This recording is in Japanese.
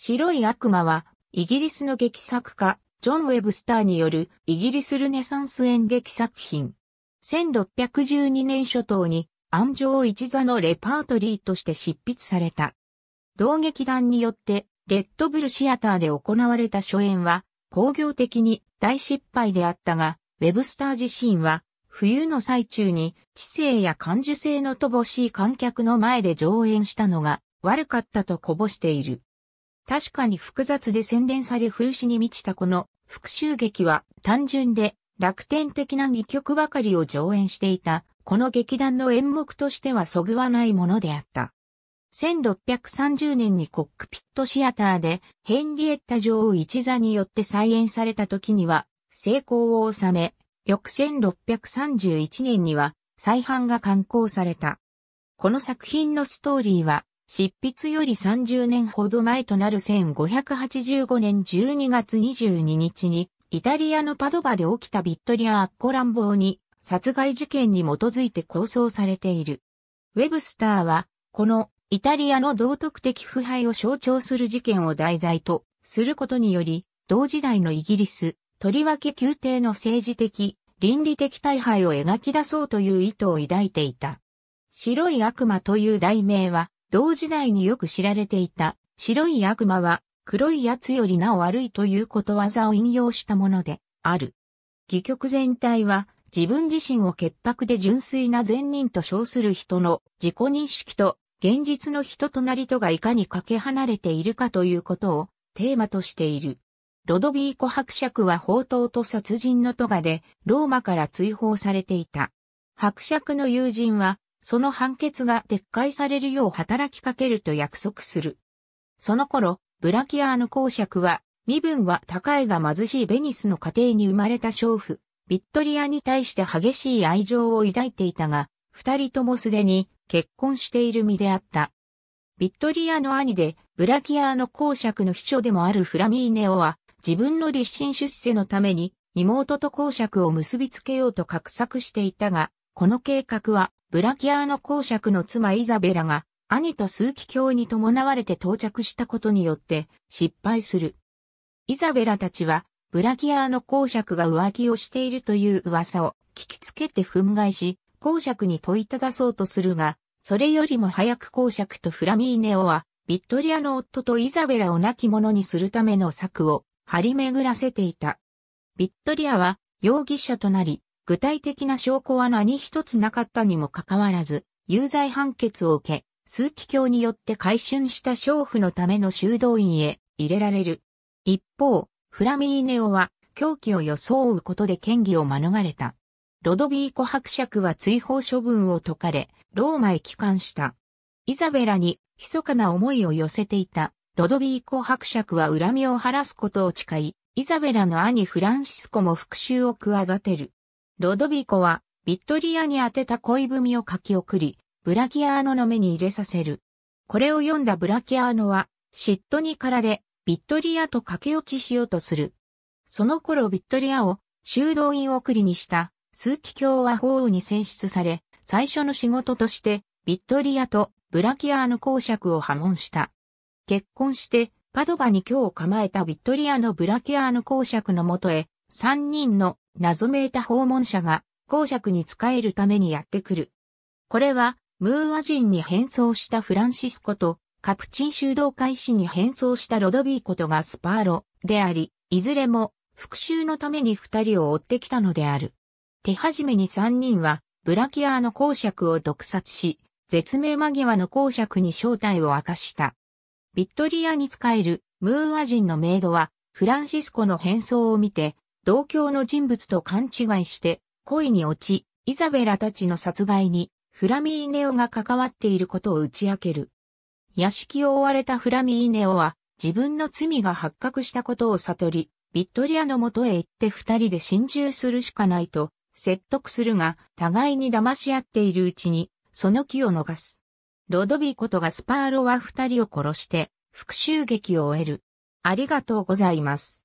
白い悪魔は、イギリスの劇作家、ジョン・ウェブスターによるイギリスルネサンス演劇作品。1612年初頭に、安城一座のレパートリーとして執筆された。同劇団によって、レッドブルシアターで行われた初演は、工業的に大失敗であったが、ウェブスター自身は、冬の最中に知性や感受性の乏しい観客の前で上演したのが悪かったとこぼしている。確かに複雑で洗練され風刺に満ちたこの復讐劇は単純で楽天的な戯曲ばかりを上演していた、この劇団の演目としてはそぐわないものであった。1630年にコックピットシアターでヘンリエッタ女王一座によって再演された時には成功を収め、翌1631年には再版が刊行された。この作品のストーリーは執筆より30年ほど前となる1585年12月22日に、イタリアのパドバで起きたビットリア・アッコ乱暴に、殺害事件に基づいて構想されている。ウェブスターは、このイタリアの道徳的腐敗を象徴する事件を題材とすることにより、同時代のイギリス、とりわけ宮廷の政治的、倫理的大敗を描き出そうという意図を抱いていた。白い悪魔という題名は、同時代によく知られていた白い悪魔は黒い奴よりなお悪いということわざを引用したものである。戯曲全体は自分自身を潔白で純粋な善人と称する人の自己認識と現実の人となりとがいかにかけ離れているかということをテーマとしている。ロドビーコ伯爵は宝刀と殺人の都がでローマから追放されていた。伯爵の友人はその判決が撤回されるよう働きかけると約束する。その頃、ブラキアーヌ公爵は、身分は高いが貧しいベニスの家庭に生まれた娼婦、ビットリアに対して激しい愛情を抱いていたが、二人ともすでに結婚している身であった。ビットリアの兄で、ブラキアーヌ公爵の秘書でもあるフラミーネオは、自分の立身出世のために、妹と公爵を結びつけようと画策していたが、この計画はブラキアーノ公爵の妻イザベラが、兄と数奇教に伴われて到着したことによって失敗する。イザベラたちは、ブラキアーノ公爵が浮気をしているという噂を聞きつけて憤慨し、公爵に問いただそうとするが、それよりも早く公爵とフラミーネオは、ビットリアの夫とイザベラを亡き者にするための策を張り巡らせていた。ビットリアは容疑者となり、具体的な証拠は何一つなかったにもかかわらず、有罪判決を受け、数奇教によって改春した娼婦のための修道院へ入れられる。一方、フラミーネオは狂気を装うことで権威を免れた。ロドビーコ伯爵は追放処分を解かれ、ローマへ帰還した。イザベラに密かな思いを寄せていたロドビーコ伯爵は恨みを晴らすことを誓い、イザベラの兄フランシスコも復讐を企てる。ロドビコは、ビットリアに宛てた恋文を書き送り、ブラキアーノの目に入れさせる。これを読んだブラキアーノは、嫉妬に駆られ、ビットリアと駆け落ちしようとする。その頃ビットリアを修道院送りにした数奇教は法王に選出され、最初の仕事としてビットリアとブラキアーノ公爵を破門した。結婚してパドバに今日構えたビットリアのブラキアーノ公爵のもとへ、三人の謎めいた訪問者が公爵に仕えるためにやってくる。これは、ムーア人に変装したフランシスコと、カプチン修道会士に変装したロドビーコとがスパーロであり、いずれも復讐のために二人を追ってきたのである。手始めに三人は、ブラキアーの公爵を毒殺し、絶命間際の公爵に正体を明かした。ビットリアに仕えるムーア人のメイドは、フランシスコの変装を見て、同郷の人物と勘違いして恋に落ち、イザベラたちの殺害にフラミーネオが関わっていることを打ち明ける。屋敷を追われたフラミーネオは自分の罪が発覚したことを悟り、ビットリアの元へ行って二人で心中するしかないと説得するが、互いに騙し合っているうちに、その気を逃す。ロドビコとガスパーロは二人を殺して、復讐劇を終える。ありがとうございます。